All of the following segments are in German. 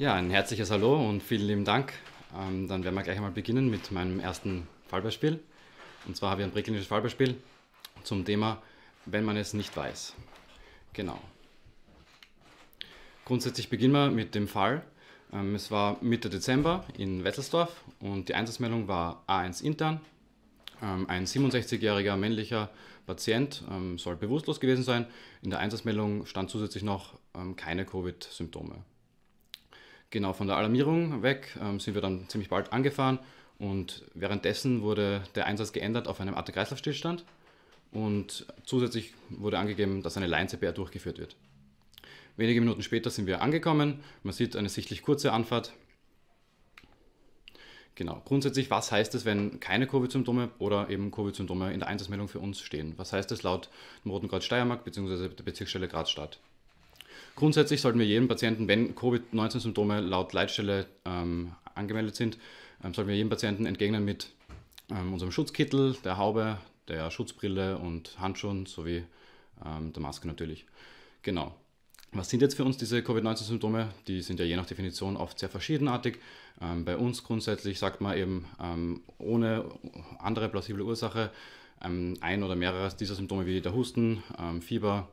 Ja, ein herzliches Hallo und vielen lieben Dank. Ähm, dann werden wir gleich einmal beginnen mit meinem ersten Fallbeispiel. Und zwar habe ich ein präklinisches Fallbeispiel zum Thema, wenn man es nicht weiß. Genau. Grundsätzlich beginnen wir mit dem Fall. Ähm, es war Mitte Dezember in Wetzelsdorf und die Einsatzmeldung war A1 intern. Ähm, ein 67-jähriger männlicher Patient ähm, soll bewusstlos gewesen sein. In der Einsatzmeldung stand zusätzlich noch ähm, keine Covid-Symptome. Genau, von der Alarmierung weg ähm, sind wir dann ziemlich bald angefahren und währenddessen wurde der Einsatz geändert auf einem Atemkreislaufstillstand und zusätzlich wurde angegeben, dass eine Line-CPR durchgeführt wird. Wenige Minuten später sind wir angekommen. Man sieht eine sichtlich kurze Anfahrt. Genau. Grundsätzlich, was heißt es, wenn keine Covid-Symptome oder eben Covid-Symptome in der Einsatzmeldung für uns stehen? Was heißt es laut dem Roten Kreuz Steiermark bzw. der Bezirksstelle Graz-Stadt? Grundsätzlich sollten wir jedem Patienten, wenn Covid-19-Symptome laut Leitstelle ähm, angemeldet sind, ähm, sollten wir jedem Patienten entgegnen mit ähm, unserem Schutzkittel, der Haube, der Schutzbrille und Handschuhen sowie ähm, der Maske natürlich. Genau. Was sind jetzt für uns diese Covid-19-Symptome? Die sind ja je nach Definition oft sehr verschiedenartig. Ähm, bei uns grundsätzlich sagt man eben ähm, ohne andere plausible Ursache ähm, ein oder mehrere dieser Symptome wie der Husten, ähm, Fieber,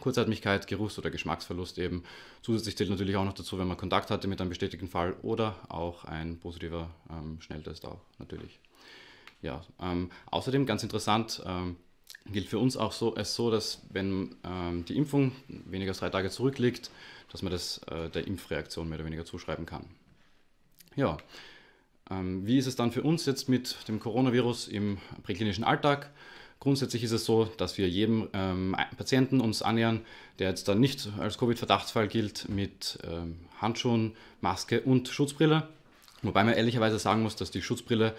Kurzatmigkeit, Geruchs- oder Geschmacksverlust eben. Zusätzlich zählt natürlich auch noch dazu, wenn man Kontakt hatte mit einem bestätigten Fall oder auch ein positiver ähm, Schnelltest auch natürlich. Ja, ähm, außerdem ganz interessant ähm, gilt für uns auch so, es so, dass wenn ähm, die Impfung weniger als drei Tage zurückliegt, dass man das äh, der Impfreaktion mehr oder weniger zuschreiben kann. Ja, ähm, wie ist es dann für uns jetzt mit dem Coronavirus im präklinischen Alltag? Grundsätzlich ist es so, dass wir jedem ähm, Patienten uns annähern, der jetzt dann nicht als Covid-Verdachtsfall gilt, mit ähm, Handschuhen, Maske und Schutzbrille. Wobei man ehrlicherweise sagen muss, dass die Schutzbrille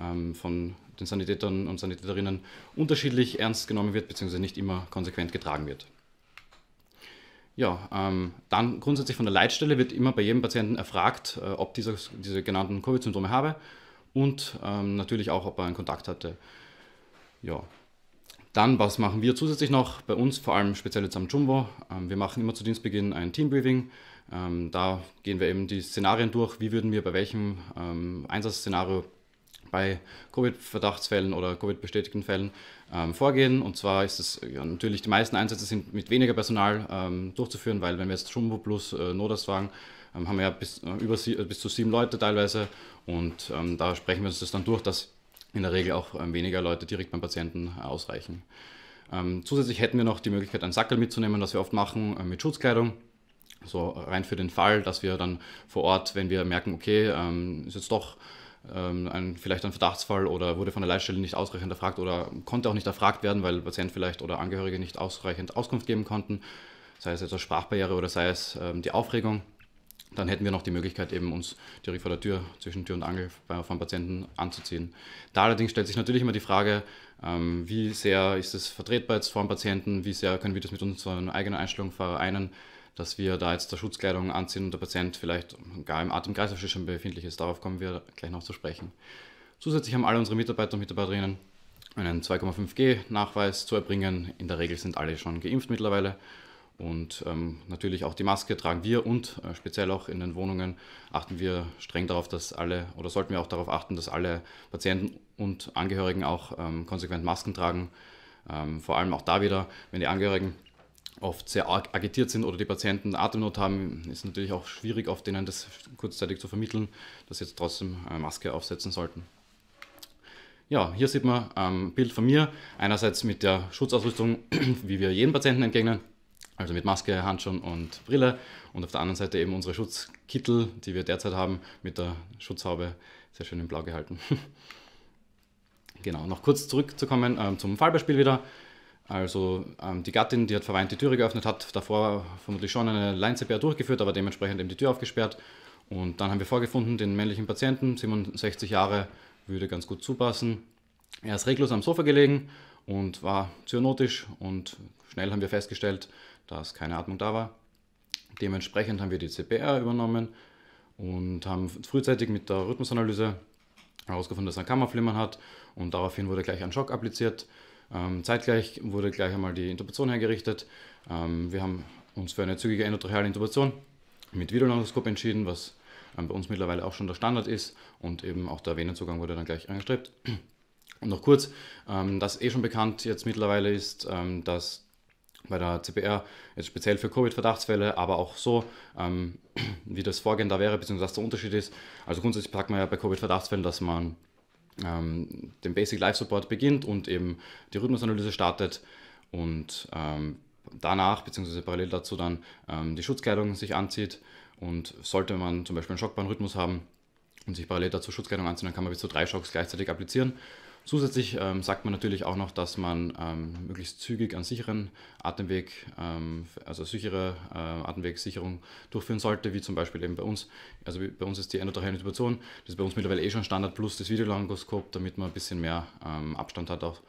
ähm, von den Sanitätern und Sanitäterinnen unterschiedlich ernst genommen wird, beziehungsweise nicht immer konsequent getragen wird. Ja, ähm, dann grundsätzlich von der Leitstelle wird immer bei jedem Patienten erfragt, äh, ob dieser, diese genannten Covid-Symptome habe und ähm, natürlich auch, ob er einen Kontakt hatte. Ja, dann, was machen wir zusätzlich noch? Bei uns vor allem speziell jetzt am Jumbo. Ähm, wir machen immer zu Dienstbeginn ein Teambriefing. Ähm, da gehen wir eben die Szenarien durch. Wie würden wir bei welchem ähm, Einsatzszenario bei Covid-Verdachtsfällen oder Covid-bestätigten Fällen ähm, vorgehen. Und zwar ist es ja, natürlich, die meisten Einsätze sind mit weniger Personal ähm, durchzuführen, weil wenn wir jetzt Jumbo plus äh, Notarztwagen ähm, haben wir ja bis, äh, über sie, äh, bis zu sieben Leute teilweise und da sprechen wir uns das dann durch, dass in der Regel auch ähm, weniger Leute direkt beim Patienten äh, ausreichen. Ähm, zusätzlich hätten wir noch die Möglichkeit, einen Sackel mitzunehmen, was wir oft machen, äh, mit Schutzkleidung. So rein für den Fall, dass wir dann vor Ort, wenn wir merken, okay, ähm, ist jetzt doch ein, vielleicht ein Verdachtsfall oder wurde von der Leitstelle nicht ausreichend erfragt oder konnte auch nicht erfragt werden, weil Patient vielleicht oder Angehörige nicht ausreichend Auskunft geben konnten, sei es jetzt eine Sprachbarriere oder sei es die Aufregung, dann hätten wir noch die Möglichkeit, eben uns direkt vor der Tür, zwischen Tür und Angel von Patienten anzuziehen. Da allerdings stellt sich natürlich immer die Frage, ähm, wie sehr ist es vertretbar jetzt vor dem Patienten, wie sehr können wir das mit unserer eigenen Einstellung vereinen, dass wir da jetzt der Schutzkleidung anziehen und der Patient vielleicht gar im Atemkreislauf schon befindlich ist. Darauf kommen wir gleich noch zu sprechen. Zusätzlich haben alle unsere Mitarbeiter und Mitarbeiterinnen einen 2,5G-Nachweis zu erbringen. In der Regel sind alle schon geimpft mittlerweile und ähm, natürlich auch die Maske tragen wir und äh, speziell auch in den Wohnungen achten wir streng darauf, dass alle oder sollten wir auch darauf achten, dass alle Patienten und Angehörigen auch ähm, konsequent Masken tragen. Ähm, vor allem auch da wieder, wenn die Angehörigen oft sehr agitiert sind oder die Patienten Atemnot haben, ist natürlich auch schwierig, oft denen das kurzzeitig zu vermitteln, dass sie jetzt trotzdem äh, Maske aufsetzen sollten. Ja, hier sieht man ein ähm, Bild von mir, einerseits mit der Schutzausrüstung, wie wir jeden Patienten entgegnen also mit Maske, Handschuhen und Brille und auf der anderen Seite eben unsere Schutzkittel, die wir derzeit haben, mit der Schutzhaube, sehr schön in blau gehalten. genau, noch kurz zurückzukommen ähm, zum Fallbeispiel wieder. Also ähm, die Gattin, die hat verweint die Türe geöffnet, hat davor vermutlich schon eine line durchgeführt, aber dementsprechend eben die Tür aufgesperrt. Und dann haben wir vorgefunden, den männlichen Patienten, 67 Jahre, würde ganz gut zupassen. Er ist reglos am Sofa gelegen und war zyanotisch und schnell haben wir festgestellt, dass keine Atmung da war. Dementsprechend haben wir die CPR übernommen und haben frühzeitig mit der Rhythmusanalyse herausgefunden, dass er Kammerflimmern hat und daraufhin wurde gleich ein Schock appliziert. Ähm, zeitgleich wurde gleich einmal die Intubation hergerichtet. Ähm, wir haben uns für eine zügige endotracheale Intubation mit Videolandoskop entschieden, was ähm, bei uns mittlerweile auch schon der Standard ist und eben auch der Venenzugang wurde dann gleich angestrebt. Und noch kurz, ähm, das eh schon bekannt jetzt mittlerweile ist, ähm, dass bei der CPR, jetzt speziell für Covid-Verdachtsfälle, aber auch so, ähm, wie das Vorgehen da wäre, beziehungsweise was der Unterschied ist. Also grundsätzlich sagt man ja bei Covid-Verdachtsfällen, dass man ähm, den Basic Life Support beginnt und eben die Rhythmusanalyse startet und ähm, danach, beziehungsweise parallel dazu dann ähm, die Schutzkleidung sich anzieht. Und sollte man zum Beispiel einen Schockbahnrhythmus haben und sich parallel dazu Schutzkleidung anziehen, dann kann man bis zu drei Schocks gleichzeitig applizieren. Zusätzlich ähm, sagt man natürlich auch noch, dass man ähm, möglichst zügig einen sicheren Atemweg, ähm, also sichere äh, Atemwegssicherung durchführen sollte, wie zum Beispiel eben bei uns. Also bei uns ist die endotracheale Intubation, das ist bei uns mittlerweile eh schon Standard plus das Videolangoskop, damit man ein bisschen mehr ähm, Abstand hat auch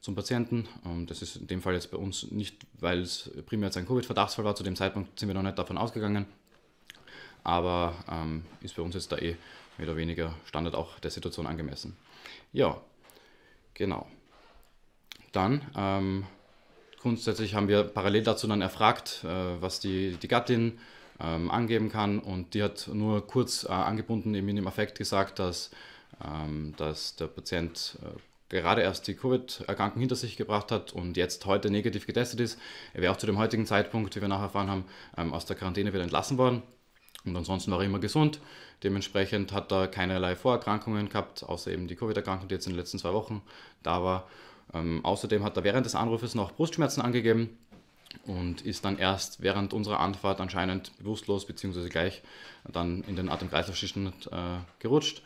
zum Patienten. Ähm, das ist in dem Fall jetzt bei uns nicht, weil es primär jetzt ein Covid-Verdachtsfall war. Zu dem Zeitpunkt sind wir noch nicht davon ausgegangen, aber ähm, ist bei uns jetzt da eh mehr oder weniger Standard auch der Situation angemessen. Ja, Genau. Dann ähm, grundsätzlich haben wir parallel dazu dann erfragt, äh, was die, die Gattin ähm, angeben kann und die hat nur kurz äh, angebunden im Minimum-Affekt gesagt, dass, ähm, dass der Patient äh, gerade erst die Covid-Erkrankung hinter sich gebracht hat und jetzt heute negativ getestet ist. Er wäre auch zu dem heutigen Zeitpunkt, wie wir nachher erfahren haben, ähm, aus der Quarantäne wieder entlassen worden. Und ansonsten war er immer gesund. Dementsprechend hat er keinerlei Vorerkrankungen gehabt, außer eben die Covid-Erkrankung, die jetzt in den letzten zwei Wochen da war. Ähm, außerdem hat er während des Anrufes noch Brustschmerzen angegeben und ist dann erst während unserer Anfahrt anscheinend bewusstlos bzw. gleich dann in den Atemkreislaufschichten äh, gerutscht.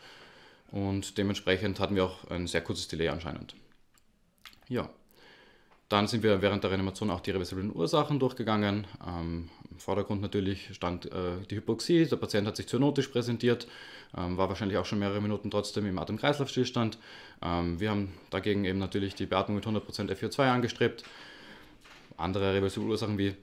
Und dementsprechend hatten wir auch ein sehr kurzes Delay anscheinend. Ja. Dann sind wir während der Reanimation auch die reversiblen Ursachen durchgegangen. Ähm, Im Vordergrund natürlich stand äh, die Hypoxie. Der Patient hat sich zoonotisch präsentiert, ähm, war wahrscheinlich auch schon mehrere Minuten trotzdem im Atemkreislaufstillstand. Ähm, wir haben dagegen eben natürlich die Beatmung mit 100% FiO2 angestrebt. Andere reversible Ursachen wie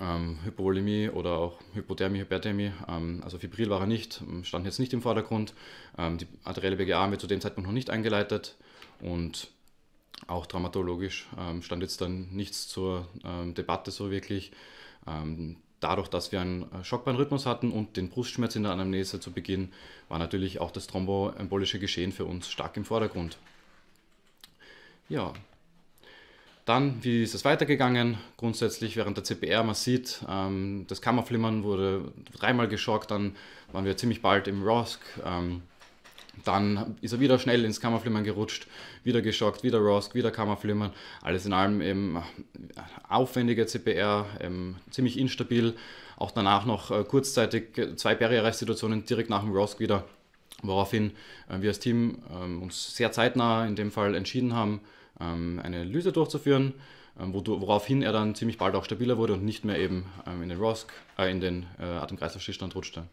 ähm, Hypovolemie oder auch Hypothermie, Hyperthermie, ähm, also Fibril war er nicht, ähm, stand jetzt nicht im Vordergrund. Ähm, die arterielle BGA haben wir zu dem Zeitpunkt noch nicht eingeleitet und auch dramatologisch ähm, stand jetzt dann nichts zur ähm, Debatte so wirklich. Ähm, dadurch, dass wir einen äh, Schockbeinrhythmus hatten und den Brustschmerz in der Anamnese zu Beginn, war natürlich auch das thromboembolische Geschehen für uns stark im Vordergrund. Ja, dann, wie ist es weitergegangen? Grundsätzlich während der CPR, man sieht, das Kammerflimmern wurde dreimal geschockt, dann waren wir ziemlich bald im ROSC. Dann ist er wieder schnell ins Kammerflimmern gerutscht, wieder geschockt, wieder Rosk, wieder Kammerflimmern. Alles in allem eben ähm, aufwendige CPR, eben ähm, ziemlich instabil. Auch danach noch äh, kurzzeitig äh, zwei Barriere-Situationen direkt nach dem Rosk wieder, woraufhin äh, wir als Team ähm, uns sehr zeitnah in dem Fall entschieden haben, eine Lyse durchzuführen, woraufhin er dann ziemlich bald auch stabiler wurde und nicht mehr eben in den Rosk, äh, in den äh, rutschte.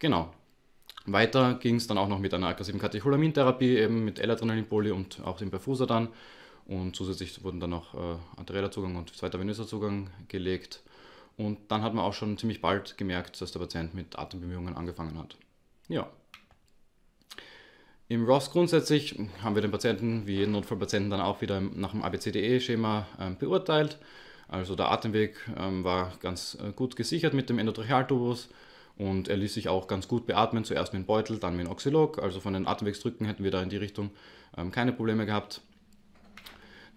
Genau, weiter ging es dann auch noch mit einer aggressiven Katecholamintherapie, eben mit L-Adrenalinpoli und auch dem Perfuser dann. Und zusätzlich wurden dann noch äh, arterieller Zugang und zweiter venöser Zugang gelegt. Und dann hat man auch schon ziemlich bald gemerkt, dass der Patient mit Atembemühungen angefangen hat. Ja. Im ROS grundsätzlich haben wir den Patienten, wie jeden Notfallpatienten, dann auch wieder nach dem ABCDE-Schema äh, beurteilt. Also der Atemweg ähm, war ganz äh, gut gesichert mit dem Endotrachealtubus. Und er ließ sich auch ganz gut beatmen, zuerst mit dem Beutel, dann mit dem Oxylog. Also von den Atemwegsdrücken hätten wir da in die Richtung ähm, keine Probleme gehabt.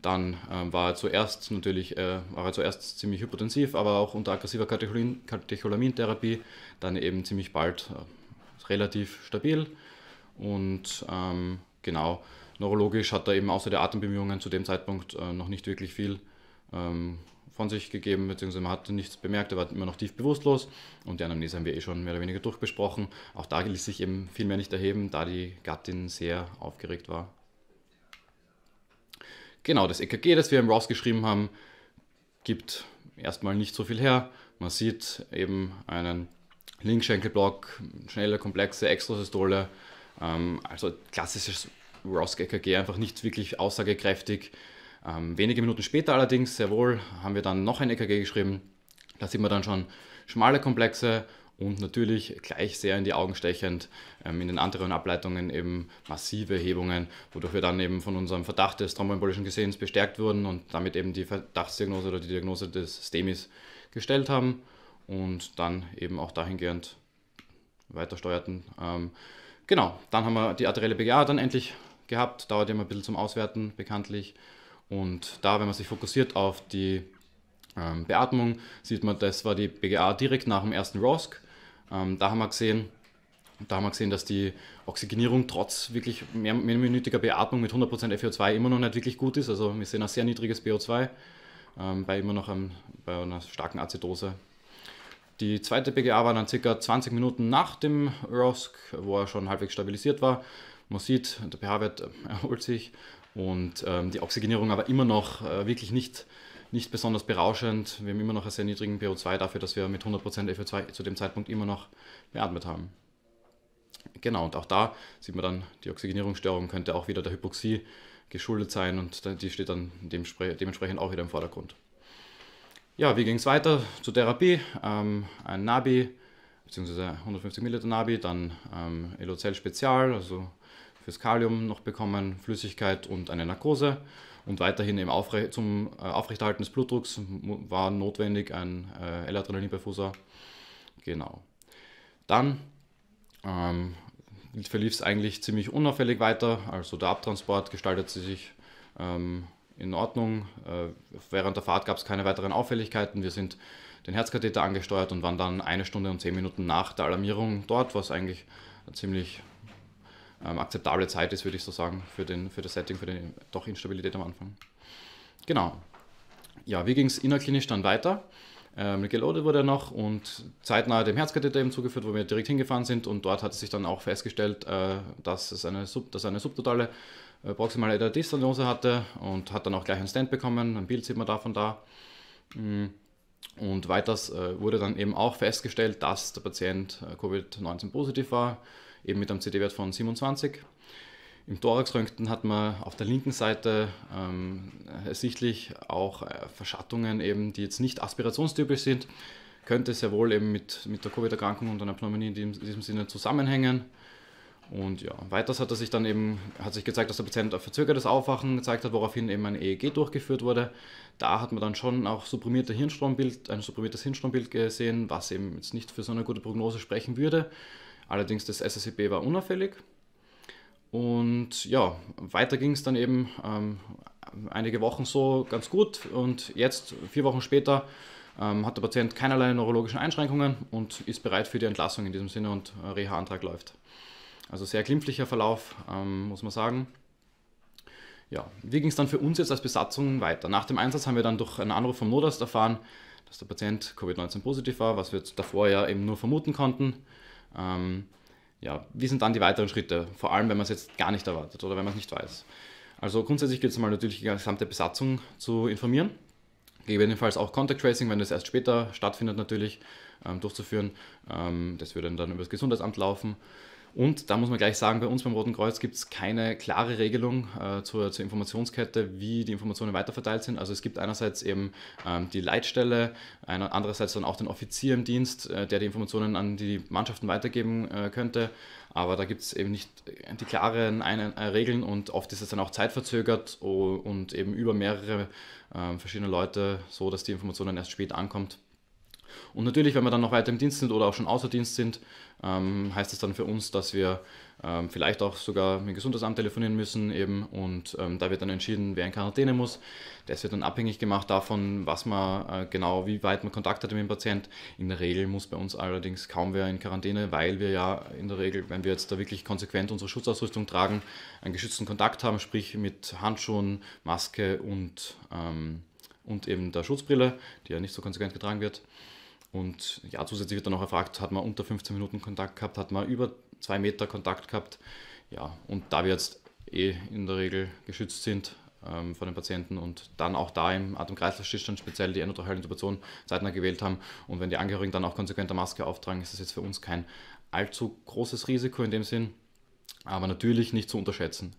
Dann ähm, war er zuerst natürlich äh, war er zuerst ziemlich hypotensiv, aber auch unter aggressiver Katecholin Katecholamintherapie dann eben ziemlich bald äh, relativ stabil. Und ähm, genau, neurologisch hat er eben außer der Atembemühungen zu dem Zeitpunkt äh, noch nicht wirklich viel ähm, von sich gegeben, beziehungsweise man hatte nichts bemerkt, er war immer noch tief bewusstlos und die Anamnese haben wir eh schon mehr oder weniger durchbesprochen. Auch da ließ sich eben viel mehr nicht erheben, da die Gattin sehr aufgeregt war. Genau, das EKG, das wir im geschrieben haben, gibt erstmal nicht so viel her. Man sieht eben einen Linkschenkelblock, schnelle, komplexe Extrasystole, ähm, also klassisches ROSC-EKG einfach nicht wirklich aussagekräftig. Ähm, wenige Minuten später allerdings, sehr wohl, haben wir dann noch ein EKG geschrieben. Da sieht man dann schon schmale Komplexe und natürlich gleich sehr in die Augen stechend ähm, in den anderen Ableitungen eben massive Hebungen, wodurch wir dann eben von unserem Verdacht des thromboembolischen Gesehens bestärkt wurden und damit eben die Verdachtsdiagnose oder die Diagnose des STEMIs gestellt haben und dann eben auch dahingehend weiter steuerten. Ähm, genau, dann haben wir die arterielle BGA dann endlich gehabt, dauert immer ein bisschen zum Auswerten bekanntlich. Und da, wenn man sich fokussiert auf die ähm, Beatmung, sieht man, das war die BGA direkt nach dem ersten ROSC. Ähm, da haben wir gesehen, da haben wir gesehen, dass die Oxygenierung trotz wirklich mehr, mehrminütiger Beatmung mit 100% FiO2 immer noch nicht wirklich gut ist. Also wir sehen ein sehr niedriges BO2 ähm, bei immer noch einem, bei einer starken Azidose. Die zweite BGA war dann circa 20 Minuten nach dem ROSC, wo er schon halbwegs stabilisiert war. Man sieht, der pH-Wert erholt sich und ähm, die Oxygenierung aber immer noch äh, wirklich nicht, nicht besonders berauschend. Wir haben immer noch einen sehr niedrigen PO2 dafür, dass wir mit 100% FO2 zu dem Zeitpunkt immer noch beatmet haben. Genau, und auch da sieht man dann, die Oxygenierungsstörung könnte auch wieder der Hypoxie geschuldet sein und die steht dann dementsprechend auch wieder im Vordergrund. Ja, wie ging es weiter zur Therapie? Ähm, ein Nabi, beziehungsweise 150 ml Nabi, dann ähm, Elocell Spezial, also fürs Kalium noch bekommen, Flüssigkeit und eine Narkose. Und weiterhin im Aufre zum äh, Aufrechterhalten des Blutdrucks war notwendig ein äh, L-Adrenalin-Perfuser. Genau. Dann ähm, verlief es eigentlich ziemlich unauffällig weiter. Also der Abtransport gestaltete sich ähm, in Ordnung. Äh, während der Fahrt gab es keine weiteren Auffälligkeiten. Wir sind den Herzkatheter angesteuert und waren dann eine Stunde und zehn Minuten nach der Alarmierung dort, was eigentlich ziemlich ähm, akzeptable Zeit ist, würde ich so sagen, für, den, für das Setting, für die doch Instabilität am Anfang. Genau. Ja, wie ging es innerklinisch dann weiter? Ähm, geloadet wurde er noch und zeitnah dem Herzkatheter eben zugeführt, wo wir direkt hingefahren sind. Und dort hat sich dann auch festgestellt, äh, dass, es eine Sub, dass eine subtotale äh, proximale Edatisternose hatte und hat dann auch gleich einen Stand bekommen. Ein Bild sieht man davon da. Mm. Und weiters äh, wurde dann eben auch festgestellt, dass der Patient äh, Covid-19 positiv war eben mit einem CD-Wert von 27. Im Thoraxröntgen hat man auf der linken Seite ähm, ersichtlich auch äh, Verschattungen, eben, die jetzt nicht aspirationstypisch sind. Könnte sehr wohl eben mit, mit der Covid-Erkrankung und einer Pneumonie in diesem, in diesem Sinne zusammenhängen. Und ja, weiters hat er sich dann eben, hat sich gezeigt, dass der Patient ein verzögertes Aufwachen gezeigt hat, woraufhin eben ein EEG durchgeführt wurde. Da hat man dann schon auch supprimierte Hirnstrombild, ein supprimiertes Hirnstrombild gesehen, was eben jetzt nicht für so eine gute Prognose sprechen würde. Allerdings das SSEP war unauffällig. Und ja, weiter ging es dann eben ähm, einige Wochen so ganz gut. Und jetzt, vier Wochen später, ähm, hat der Patient keinerlei neurologischen Einschränkungen und ist bereit für die Entlassung in diesem Sinne und äh, Reha-Antrag läuft. Also sehr glimpflicher Verlauf, ähm, muss man sagen. Ja, wie ging es dann für uns jetzt als Besatzung weiter? Nach dem Einsatz haben wir dann durch einen Anruf vom Notarzt erfahren, dass der Patient Covid-19 positiv war, was wir davor ja eben nur vermuten konnten. Ähm, ja, wie sind dann die weiteren Schritte? Vor allem, wenn man es jetzt gar nicht erwartet oder wenn man es nicht weiß. Also grundsätzlich gilt es mal natürlich die gesamte Besatzung zu informieren. Gegebenenfalls auch Contact Tracing, wenn das erst später stattfindet natürlich, ähm, durchzuführen. Ähm, das würde dann, dann über das Gesundheitsamt laufen. Und da muss man gleich sagen, bei uns beim Roten Kreuz gibt es keine klare Regelung äh, zur, zur, Informationskette, wie die Informationen weiterverteilt sind. Also es gibt einerseits eben ähm, die Leitstelle, einer, andererseits dann auch den Offizier im Dienst, äh, der die Informationen an die Mannschaften weitergeben äh, könnte. Aber da gibt es eben nicht die klaren einen, äh, Regeln und oft ist es dann auch zeitverzögert und eben über mehrere ähm, verschiedene Leute so, dass die Informationen erst spät ankommen. Und natürlich, wenn wir dann noch weiter im Dienst sind oder auch schon außer Dienst sind, ähm, heißt das dann für uns, dass wir ähm, vielleicht auch sogar mit dem Gesundheitsamt telefonieren müssen eben und ähm, da wird dann entschieden, wer in Quarantäne muss. Das wird dann abhängig gemacht davon, was man äh, genau, wie weit man Kontakt hat mit dem Patient. In der Regel muss bei uns allerdings kaum wer in Quarantäne, weil wir ja in der Regel, wenn wir jetzt da wirklich konsequent unsere Schutzausrüstung tragen, einen geschützten Kontakt haben, sprich mit Handschuhen, Maske und, ähm, und eben der Schutzbrille, die ja nicht so konsequent getragen wird. Und ja, zusätzlich wird dann auch erfragt, hat man unter 15 Minuten Kontakt gehabt, hat man über 2 Meter Kontakt gehabt. Ja, und da wir jetzt eh in der Regel geschützt sind ähm, von den Patienten und dann auch da im atem speziell die endotracheale Intubation zeitnah gewählt haben und wenn die Angehörigen dann auch konsequenter Maske auftragen, ist das jetzt für uns kein allzu großes Risiko in dem Sinn, aber natürlich nicht zu unterschätzen.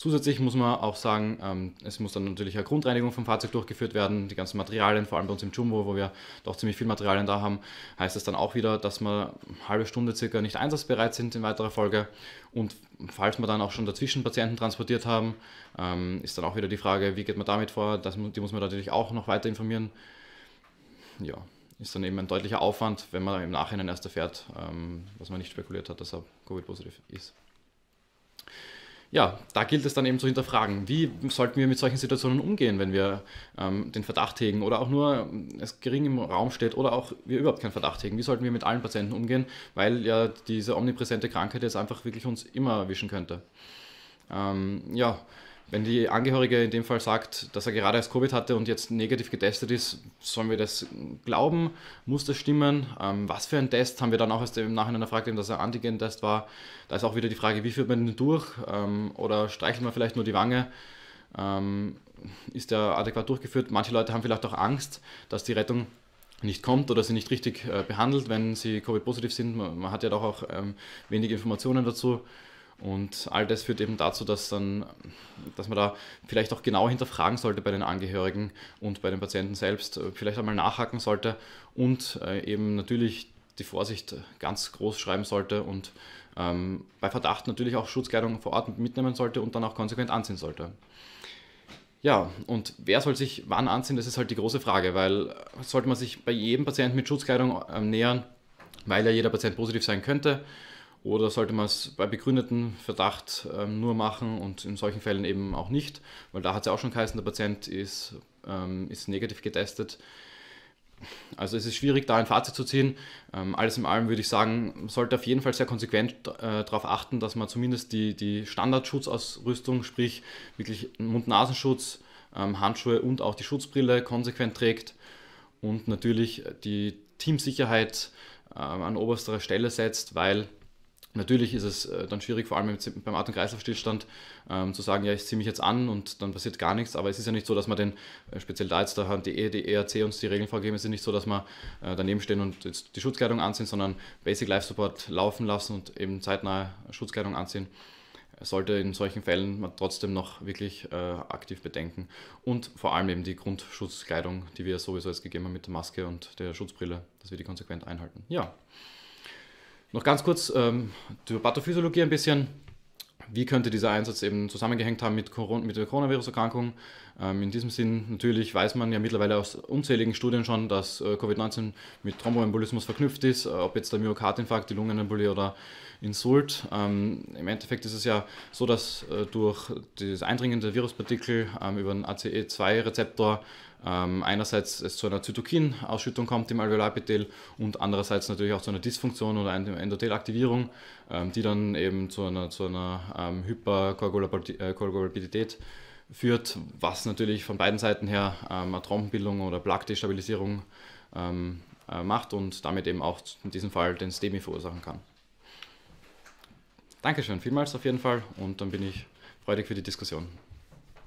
Zusätzlich muss man auch sagen, ähm, es muss dann natürlich eine Grundreinigung vom Fahrzeug durchgeführt werden. Die ganzen Materialien, vor allem bei uns im Jumbo, wo wir doch ziemlich viel Materialien da haben, heißt es dann auch wieder, dass wir eine halbe Stunde circa nicht einsatzbereit sind in weiterer Folge. Und falls wir dann auch schon dazwischen Patienten transportiert haben, ähm, ist dann auch wieder die Frage, wie geht man damit vor? Das, die muss man natürlich auch noch weiter informieren. Ja, ist dann eben ein deutlicher Aufwand, wenn man im Nachhinein erst erfährt, ähm, dass man nicht spekuliert hat, dass er Covid-positiv ist ja, da gilt es dann eben zu hinterfragen, wie sollten wir mit solchen Situationen umgehen, wenn wir ähm, den Verdacht hegen oder auch nur ähm, es gering im Raum steht oder auch wir überhaupt keinen Verdacht hegen. Wie sollten wir mit allen Patienten umgehen, weil ja diese omnipräsente Krankheit jetzt einfach wirklich uns immer erwischen könnte. Ähm, ja, wenn die Angehörige in dem Fall sagt, dass er gerade erst Covid hatte und jetzt negativ getestet ist, sollen wir das glauben? Muss das stimmen? Ähm, was für ein Test haben wir dann auch erst im Nachhinein erfragt, dass er Antigen-Test war? Da ist auch wieder die Frage, wie führt man den durch? Ähm, oder streichelt man vielleicht nur die Wange? Ähm, ist der adäquat durchgeführt? Manche Leute haben vielleicht auch Angst, dass die Rettung nicht kommt oder sie nicht richtig äh, behandelt, wenn sie Covid-positiv sind. Man, man, hat ja doch auch ähm, wenig Informationen dazu. Und all das führt eben dazu, dass, dann, dass man da vielleicht auch genau hinterfragen sollte bei den Angehörigen und bei den Patienten selbst, äh, vielleicht einmal nachhaken sollte und äh, eben natürlich die Vorsicht äh, ganz groß schreiben sollte und ähm, bei Verdacht natürlich auch Schutzkleidung vor Ort mitnehmen sollte und dann auch konsequent anziehen sollte. Ja, und wer soll sich wann anziehen, das ist halt die große Frage, weil sollte man sich bei jedem Patienten mit Schutzkleidung ähm, nähern, weil ja jeder Patient positiv sein könnte oder sollte man es bei begründetem Verdacht ähm, nur machen und in solchen Fällen eben auch nicht? Weil da hat es ja auch schon geheißen, der Patient ist, ähm, ist negativ getestet. Also es ist schwierig, da ein Fazit zu ziehen. Ähm, alles in allem würde ich sagen, man sollte auf jeden Fall sehr konsequent äh, darauf achten, dass man zumindest die, die Standardschutzausrüstung, sprich wirklich Mund-Nasenschutz, ähm, Handschuhe und auch die Schutzbrille konsequent trägt und natürlich die Teamsicherheit ähm, an oberster Stelle setzt, weil Natürlich ist es äh, dann schwierig, vor allem beim Atem- und Kreislaufstillstand, ähm, zu sagen, ja, ich ziehe mich jetzt an und dann passiert gar nichts. Aber es ist ja nicht so, dass man den, äh, speziell da jetzt, da haben die, die ERC uns die Regeln vorgegeben, es ist nicht so, dass man äh, daneben stehen und jetzt die Schutzkleidung anziehen, sondern Basic Life Support laufen lassen und eben zeitnahe Schutzkleidung anziehen. Sollte in solchen Fällen man trotzdem noch wirklich äh, aktiv bedenken. Und vor allem eben die Grundschutzkleidung, die wir sowieso jetzt gegeben haben mit der Maske und der Schutzbrille, dass wir die konsequent einhalten. Ja. Noch ganz kurz ähm, zur Pathophysiologie ein bisschen. Wie könnte dieser Einsatz eben zusammengehängt haben mit, Corona, mit der Coronavirus-Erkrankung? Ähm, in diesem Sinn natürlich weiß man ja mittlerweile aus unzähligen Studien schon, dass äh, Covid-19 mit Thromboembolismus verknüpft ist, äh, ob jetzt der Myokardinfarkt, die Lungenembolie oder Insult. Ähm, Im Endeffekt ist es ja so, dass äh, durch das Eindringen der Viruspartikel ähm, über den ACE2-Rezeptor einerseits es zu einer Zytokinausschüttung kommt im Alveolarepithel und andererseits natürlich auch zu einer Dysfunktion oder einer Endothelaktivierung, die dann eben zu einer, zu einer Hyperkoagulabilität führt, was natürlich von beiden Seiten her ähm, eine Trompenbildung oder Plug-Destabilisierung ähm, äh, macht und damit eben auch in diesem Fall den STEMI verursachen kann. Dankeschön, vielmals auf jeden Fall und dann bin ich freudig für die Diskussion.